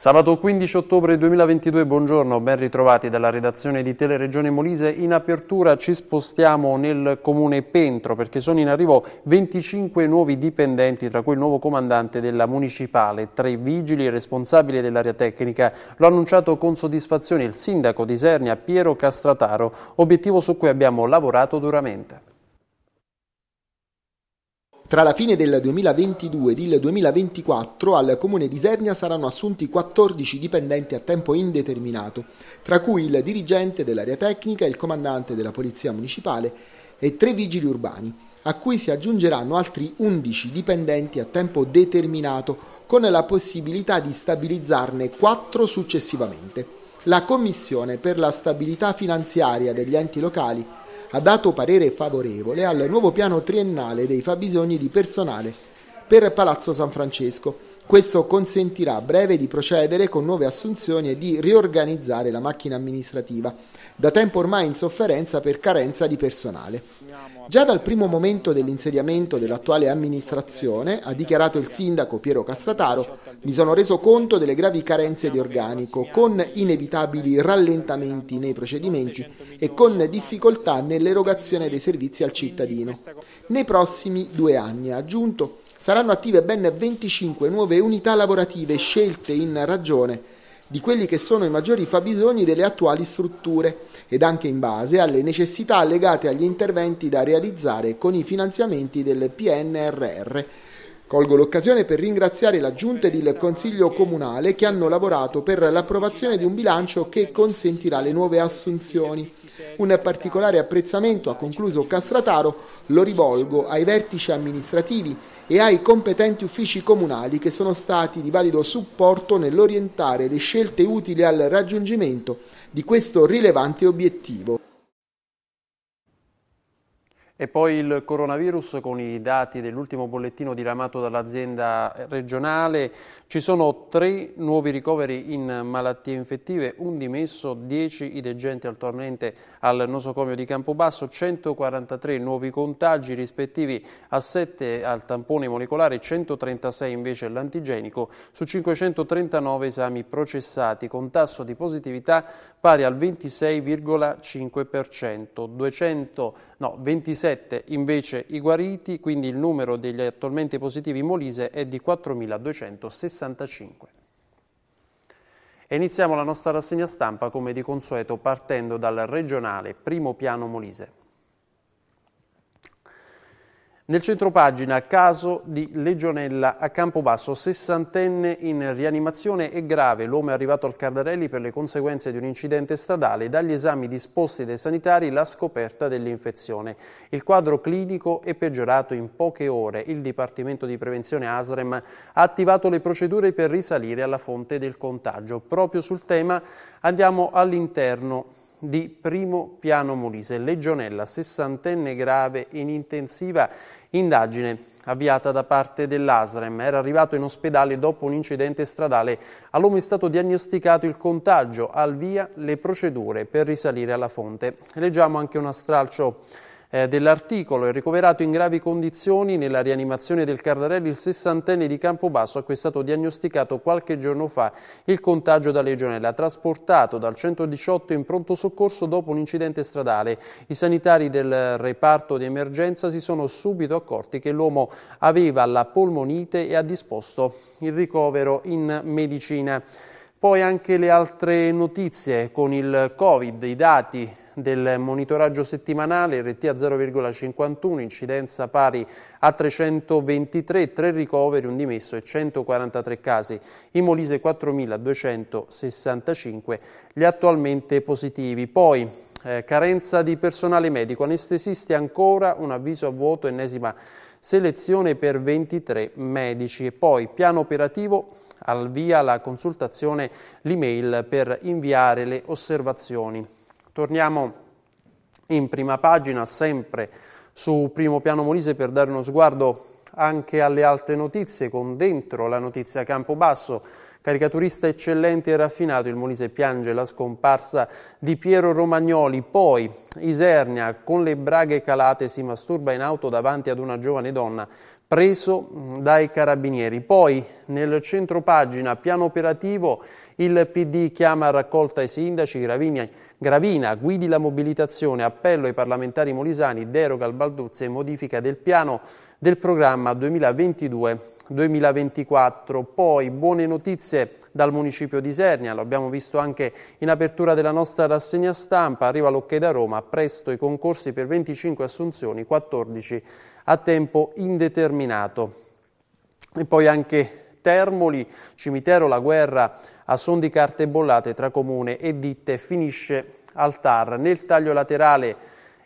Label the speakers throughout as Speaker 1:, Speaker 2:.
Speaker 1: Sabato 15 ottobre 2022, buongiorno, ben ritrovati dalla redazione di Teleregione Molise. In apertura ci spostiamo nel comune Pentro perché sono in arrivo 25 nuovi dipendenti, tra cui il nuovo comandante della municipale, tre vigili e responsabile dell'area tecnica. Lo ha annunciato con soddisfazione il sindaco di Sernia, Piero Castrataro, obiettivo su cui abbiamo lavorato duramente.
Speaker 2: Tra la fine del 2022 ed il 2024 al comune di Sernia saranno assunti 14 dipendenti a tempo indeterminato, tra cui il dirigente dell'area tecnica, il comandante della polizia municipale e tre vigili urbani, a cui si aggiungeranno altri 11 dipendenti a tempo determinato con la possibilità di stabilizzarne 4 successivamente. La Commissione per la stabilità finanziaria degli enti locali ha dato parere favorevole al nuovo piano triennale dei fabbisogni di personale per Palazzo San Francesco questo consentirà a breve di procedere con nuove assunzioni e di riorganizzare la macchina amministrativa, da tempo ormai in sofferenza per carenza di personale. Già dal primo momento dell'insediamento dell'attuale amministrazione, ha dichiarato il sindaco Piero Castrataro, mi sono reso conto delle gravi carenze di organico, con inevitabili rallentamenti nei procedimenti e con difficoltà nell'erogazione dei servizi al cittadino. Nei prossimi due anni, ha aggiunto, saranno attive ben 25 nuove unità lavorative scelte in ragione di quelli che sono i maggiori fabbisogni delle attuali strutture ed anche in base alle necessità legate agli interventi da realizzare con i finanziamenti del PNRR Colgo l'occasione per ringraziare la Giunta ed il Consiglio Comunale che hanno lavorato per l'approvazione di un bilancio che consentirà le nuove assunzioni. Un particolare apprezzamento, ha concluso Castrataro, lo rivolgo ai vertici amministrativi e ai competenti uffici comunali che sono stati di valido supporto nell'orientare le scelte utili al raggiungimento di questo rilevante obiettivo.
Speaker 1: E poi il coronavirus con i dati dell'ultimo bollettino diramato dall'azienda regionale. Ci sono tre nuovi ricoveri in malattie infettive, un dimesso, 10 i degenti attualmente al nosocomio di Campobasso, 143 nuovi contagi rispettivi a 7 al tampone molecolare, 136 invece all'antigenico, su 539 esami processati con tasso di positività pari al 26,5%, 200 no, 27 invece i guariti, quindi il numero degli attualmente positivi in Molise è di 4.265. E iniziamo la nostra rassegna stampa come di consueto partendo dal regionale primo piano Molise. Nel centro pagina, caso di legionella a Campobasso, sessantenne in rianimazione e grave. L'uomo è arrivato al Cardarelli per le conseguenze di un incidente stradale. Dagli esami disposti dai sanitari la scoperta dell'infezione. Il quadro clinico è peggiorato in poche ore. Il Dipartimento di Prevenzione ASREM ha attivato le procedure per risalire alla fonte del contagio. Proprio sul tema andiamo all'interno di Primo Piano Molise, Legionella, sessantenne grave in intensiva indagine avviata da parte dell'ASREM. Era arrivato in ospedale dopo un incidente stradale. All'uomo è stato diagnosticato il contagio, al via le procedure per risalire alla fonte. Leggiamo anche un astralcio eh, dell'articolo. È ricoverato in gravi condizioni nella rianimazione del Cardarelli il sessantenne di Campobasso a cui è stato diagnosticato qualche giorno fa il contagio da legionella, trasportato dal 118 in pronto soccorso dopo un incidente stradale. I sanitari del reparto di emergenza si sono subito accorti che l'uomo aveva la polmonite e ha disposto il ricovero in medicina. Poi anche le altre notizie con il Covid, i dati del monitoraggio settimanale, RT a 0,51, incidenza pari a 323, 3 ricoveri, un dimesso e 143 casi. In Molise 4.265 gli attualmente positivi. Poi eh, carenza di personale medico, anestesisti ancora, un avviso a vuoto, ennesima selezione per 23 medici e poi piano operativo al via la consultazione, l'email per inviare le osservazioni. Torniamo in prima pagina sempre su Primo Piano Molise per dare uno sguardo anche alle altre notizie con dentro la notizia Campobasso Caricaturista eccellente e raffinato, il Molise piange la scomparsa di Piero Romagnoli. Poi, Isernia, con le braghe calate, si masturba in auto davanti ad una giovane donna preso dai carabinieri. Poi nel centro pagina, piano operativo, il PD chiama a raccolta i sindaci, Gravina, Gravina guidi la mobilitazione, appello ai parlamentari molisani, deroga al Balduzzi e modifica del piano del programma 2022-2024. Poi buone notizie dal municipio di Sernia, lo abbiamo visto anche in apertura della nostra rassegna stampa, arriva l'ok da Roma, presto i concorsi per 25 assunzioni, 14 a tempo indeterminato. E poi anche Termoli, cimitero, la guerra a son di carte bollate tra comune e ditte finisce al TAR. Nel taglio laterale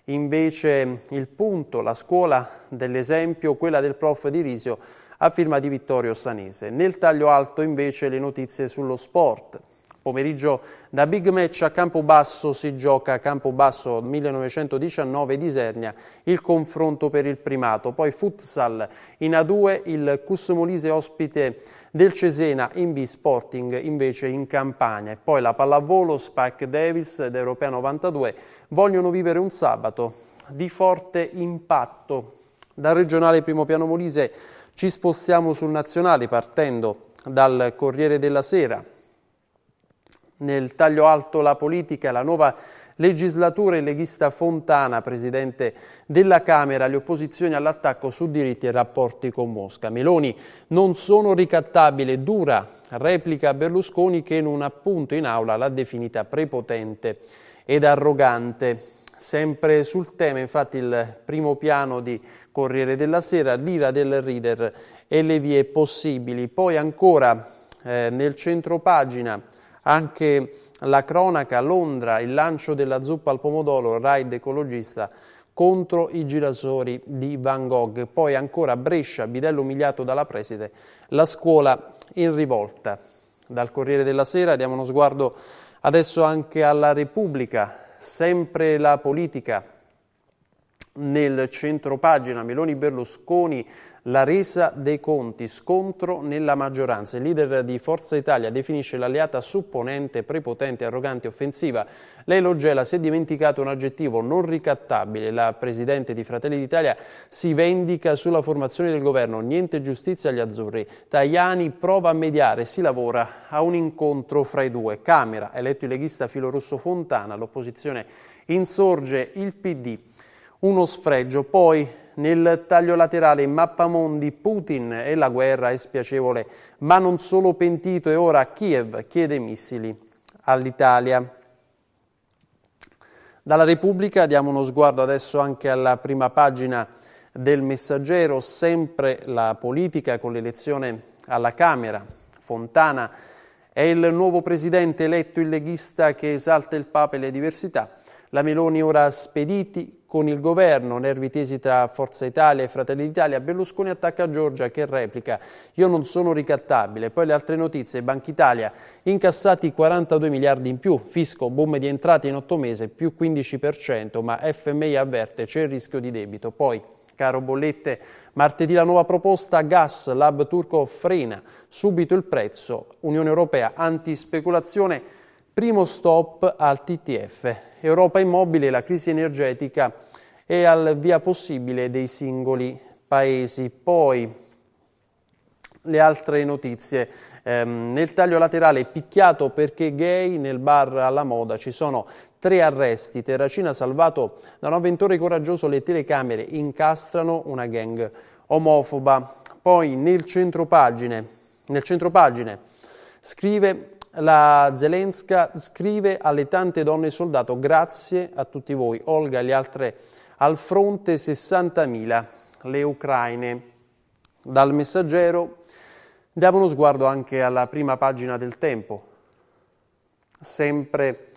Speaker 1: invece il punto, la scuola dell'esempio, quella del prof di Risio a firma di Vittorio Sanese. Nel taglio alto invece le notizie sullo sport. Pomeriggio da big match a Campobasso si gioca a Campobasso 1919 di Sernia il confronto per il primato, poi futsal in A2 il Cus Molise ospite del Cesena in B Sporting invece in Campania e poi la pallavolo Spike Devils ed Europea 92 vogliono vivere un sabato di forte impatto. Dal regionale primo piano Molise ci spostiamo sul nazionale partendo dal Corriere della Sera nel taglio alto la politica, la nuova legislatura il leghista Fontana, presidente della Camera, le opposizioni all'attacco su diritti e rapporti con Mosca. Meloni non sono ricattabile, dura, replica Berlusconi che in un appunto in aula l'ha definita prepotente ed arrogante. Sempre sul tema, infatti, il primo piano di Corriere della Sera, l'ira del reader e le vie possibili. Poi ancora eh, nel centro pagina anche la cronaca a Londra, il lancio della zuppa al pomodoro, raid ecologista contro i girasoli di Van Gogh. Poi ancora Brescia, bidello umiliato dalla preside, la scuola in rivolta. Dal Corriere della Sera diamo uno sguardo adesso anche alla Repubblica, sempre la politica, nel centro pagina Meloni Berlusconi la resa dei conti, scontro nella maggioranza. Il leader di Forza Italia definisce l'alleata supponente, prepotente, arrogante, offensiva. Lei lo gela, si è dimenticato un aggettivo non ricattabile. La presidente di Fratelli d'Italia si vendica sulla formazione del governo. Niente giustizia agli azzurri. Tajani prova a mediare, si lavora a un incontro fra i due. Camera, eletto il leghista Filorosso Fontana, l'opposizione insorge il PD. Uno sfregio, poi nel taglio laterale Mappamondi Putin e la guerra è spiacevole, ma non solo pentito e ora Kiev chiede missili all'Italia. Dalla Repubblica diamo uno sguardo adesso anche alla prima pagina del Messaggero, sempre la politica con l'elezione alla Camera. Fontana è il nuovo presidente eletto il leghista che esalta il Papa e le diversità. La Meloni ora spediti con il governo, nervi tesi tra Forza Italia e Fratelli d'Italia, Berlusconi attacca Giorgia che replica io non sono ricattabile. Poi le altre notizie, Banca Italia incassati 42 miliardi in più, fisco bombe di entrate in 8 mesi più 15%, ma FMI avverte c'è il rischio di debito. Poi caro bollette, martedì la nuova proposta gas, lab turco frena subito il prezzo, Unione Europea antispeculazione Primo stop al TTF, Europa immobile, la crisi energetica e al via possibile dei singoli paesi. Poi le altre notizie. Ehm, nel taglio laterale picchiato perché gay nel bar alla moda ci sono tre arresti. Terracina salvato da un avventore coraggioso, le telecamere incastrano una gang omofoba. Poi nel centropagine, nel centropagine scrive la Zelenska scrive alle tante donne soldato grazie a tutti voi, Olga e le altre al fronte 60.000, le ucraine. Dal messaggero diamo uno sguardo anche alla prima pagina del tempo. Sempre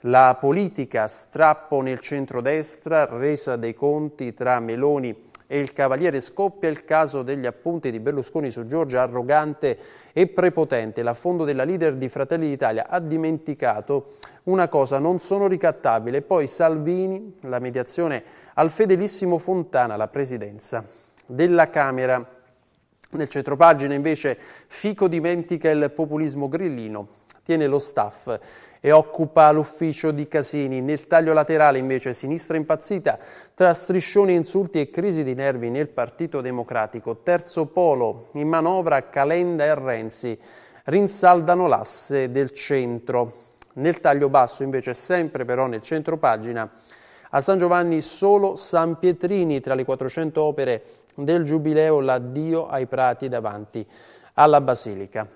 Speaker 1: la politica, strappo nel centrodestra, resa dei conti tra Meloni e il Cavaliere scoppia il caso degli appunti di Berlusconi su Giorgia arrogante e prepotente. L'affondo della leader di Fratelli d'Italia ha dimenticato una cosa non sono ricattabile. Poi Salvini, la mediazione al fedelissimo Fontana, la presidenza della Camera. Nel centropagina invece Fico dimentica il populismo grillino tiene lo staff e occupa l'ufficio di Casini. Nel taglio laterale invece sinistra impazzita tra striscioni, insulti e crisi di nervi nel Partito Democratico. Terzo polo in manovra Calenda e Renzi rinsaldano l'asse del centro. Nel taglio basso invece sempre però nel centro pagina a San Giovanni solo San Pietrini tra le 400 opere del Giubileo l'addio ai prati davanti alla Basilica.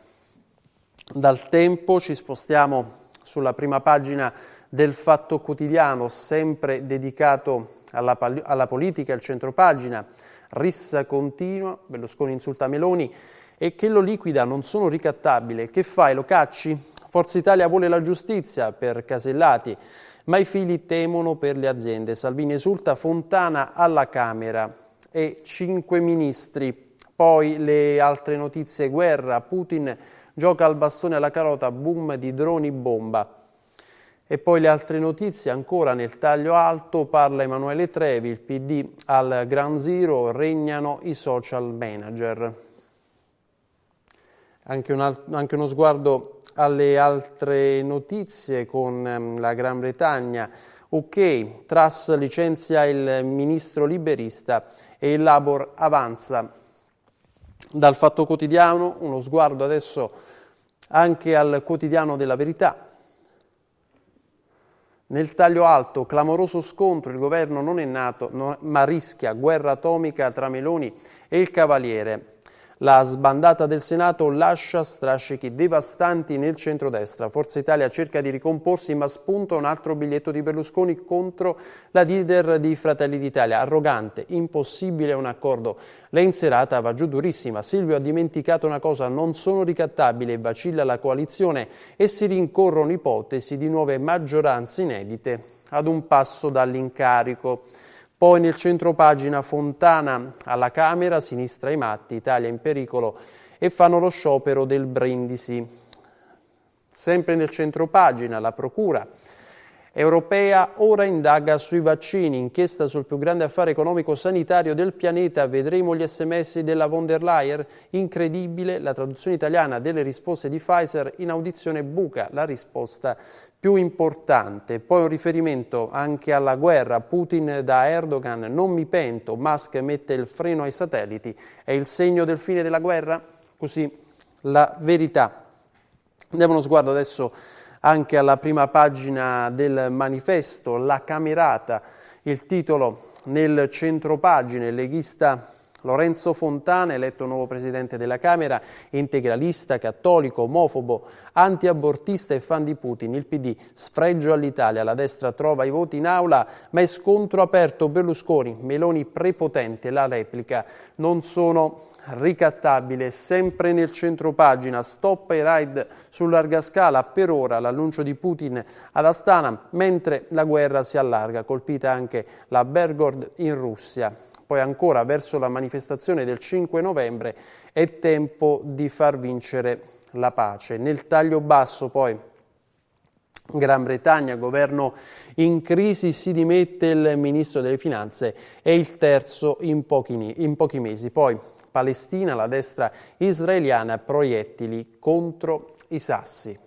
Speaker 1: Dal tempo ci spostiamo sulla prima pagina del Fatto Quotidiano, sempre dedicato alla, alla politica, al centropagina, rissa continua, Berlusconi insulta Meloni, e che lo liquida, non sono ricattabile, che fai, lo cacci? Forza Italia vuole la giustizia per Casellati, ma i figli temono per le aziende. Salvini esulta Fontana alla Camera e cinque ministri. Poi le altre notizie, guerra, Putin Gioca al bastone alla carota, boom di droni bomba. E poi le altre notizie, ancora nel taglio alto parla Emanuele Trevi, il PD al Gran Zero, regnano i social manager. Anche, un, anche uno sguardo alle altre notizie con ehm, la Gran Bretagna. Ok, Truss licenzia il ministro liberista e il Labor avanza dal Fatto Quotidiano, uno sguardo adesso anche al quotidiano della verità. Nel taglio alto, clamoroso scontro, il governo non è nato, no, ma rischia guerra atomica tra Meloni e il Cavaliere. La sbandata del Senato lascia strascichi devastanti nel centrodestra. Forza Italia cerca di ricomporsi ma spunta un altro biglietto di Berlusconi contro la leader di Fratelli d'Italia. Arrogante, impossibile un accordo. Lei in serata va giù durissima. Silvio ha dimenticato una cosa, non sono ricattabile, vacilla la coalizione e si rincorrono ipotesi di nuove maggioranze inedite ad un passo dall'incarico. Poi nel centro pagina Fontana alla Camera, sinistra i matti, Italia in pericolo e fanno lo sciopero del Brindisi. Sempre nel centro pagina la Procura europea ora indaga sui vaccini, inchiesta sul più grande affare economico-sanitario del pianeta, vedremo gli sms della von der Leyen, incredibile la traduzione italiana delle risposte di Pfizer in audizione buca la risposta più importante. Poi un riferimento anche alla guerra, Putin da Erdogan, non mi pento, Musk mette il freno ai satelliti, è il segno del fine della guerra? Così la verità. Andiamo uno sguardo adesso anche alla prima pagina del manifesto, la camerata, il titolo nel centro pagine, leghista Lorenzo Fontana, eletto nuovo presidente della Camera, integralista, cattolico, omofobo, antiabortista e fan di Putin, il PD sfregio all'Italia, la destra trova i voti in aula, ma è scontro aperto Berlusconi, Meloni prepotente, la replica non sono ricattabile, sempre nel centro pagina, stop ai raid su larga scala, per ora l'annuncio di Putin ad Astana, mentre la guerra si allarga, colpita anche la Bergord in Russia poi ancora verso la manifestazione del 5 novembre è tempo di far vincere la pace. Nel taglio basso poi Gran Bretagna, governo in crisi, si dimette il ministro delle finanze e il terzo in pochi, in pochi mesi. Poi Palestina, la destra israeliana, proiettili contro i sassi.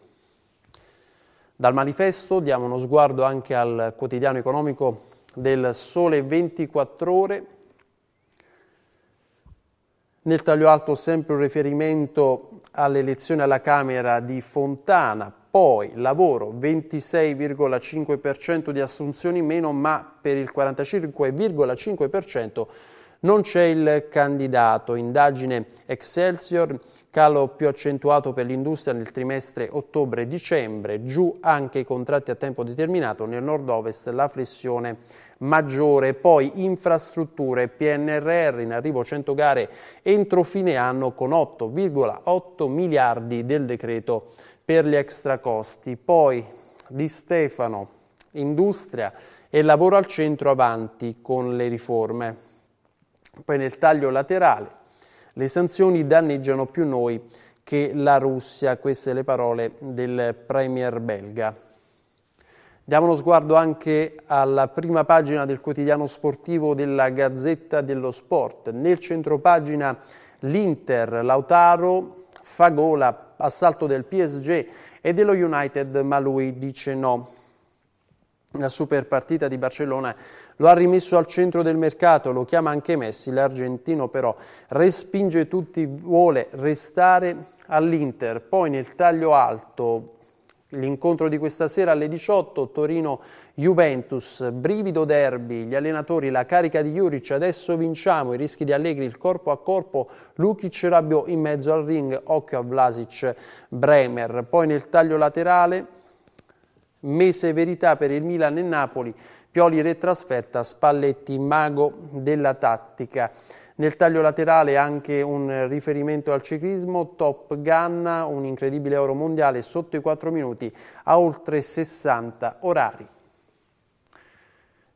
Speaker 1: Dal manifesto diamo uno sguardo anche al quotidiano economico del Sole 24 Ore nel taglio alto sempre un riferimento all'elezione alla Camera di Fontana, poi lavoro 26,5% di assunzioni meno ma per il 45,5% non c'è il candidato. Indagine Excelsior, calo più accentuato per l'industria nel trimestre ottobre-dicembre, giù anche i contratti a tempo determinato, nel nord-ovest la flessione maggiore, poi infrastrutture PNRR in arrivo 100 gare entro fine anno con 8,8 miliardi del decreto per gli extracosti. Poi di Stefano, industria e lavoro al centro avanti con le riforme. Poi nel taglio laterale, le sanzioni danneggiano più noi che la Russia, queste le parole del premier belga. Diamo uno sguardo anche alla prima pagina del quotidiano sportivo della Gazzetta dello Sport. Nel centro pagina l'Inter, Lautaro, fa Fagola, assalto del PSG e dello United, ma lui dice no. La super partita di Barcellona lo ha rimesso al centro del mercato, lo chiama anche Messi, l'argentino però respinge tutti, vuole restare all'Inter, poi nel taglio alto L'incontro di questa sera alle 18, Torino-Juventus, brivido derby, gli allenatori, la carica di Juric, adesso vinciamo, i rischi di Allegri, il corpo a corpo, Lukic Rabiot in mezzo al ring, occhio a Vlasic, Bremer, poi nel taglio laterale, Mese verità per il Milan e Napoli, Pioli retrasfetta, Spalletti mago della tattica. Nel taglio laterale anche un riferimento al ciclismo, Top Gun, un incredibile oro mondiale sotto i 4 minuti a oltre 60 orari.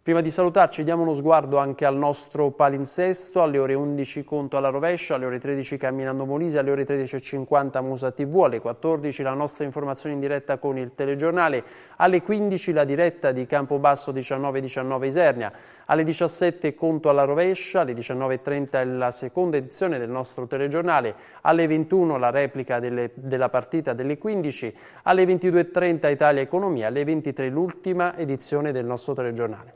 Speaker 1: Prima di salutarci diamo uno sguardo anche al nostro palinsesto, alle ore 11 conto alla rovescia, alle ore 13 camminando Molise, alle ore 13.50 Musa TV, alle 14 la nostra informazione in diretta con il telegiornale, alle 15 la diretta di Campobasso 19-19 Isernia, alle 17 conto alla rovescia, alle 19.30 la seconda edizione del nostro telegiornale, alle 21 la replica delle, della partita delle 15, alle 22.30 Italia Economia, alle 23 l'ultima edizione del nostro telegiornale.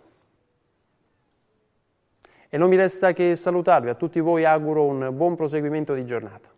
Speaker 1: E non mi resta che salutarvi, a tutti voi auguro un buon proseguimento di giornata.